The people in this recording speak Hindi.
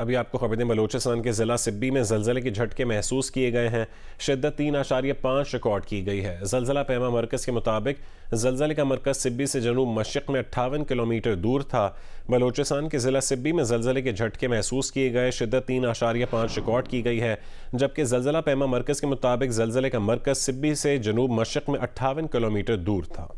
अभी आपको ख़बर दें बलोचिस्तान के ज़िला सिब्बी में जलजले के झटके महसूस किए गए हैं शिद्दत तीन आशार्य पाँच रिकॉर्ड की गई है जलजला पैमा मरकज़ के मुताबिक जलजले का मरकज़ सिब्बी से जनूब मशरक़ में अट्ठावन किलोमीटर दूर था बलोचिस्तान के ज़िला सिब्बी में जलजले के झटके महसूस किए गए शिद्दत तीन आशार्य पाँच रिकॉर्ड की गई है जबकि जलजला पैमा मरकज़ के मुताबिक जलजले का मरकज़ सिब्बी से जनूब मशरक़ में अट्ठावन किलोमीटर दूर था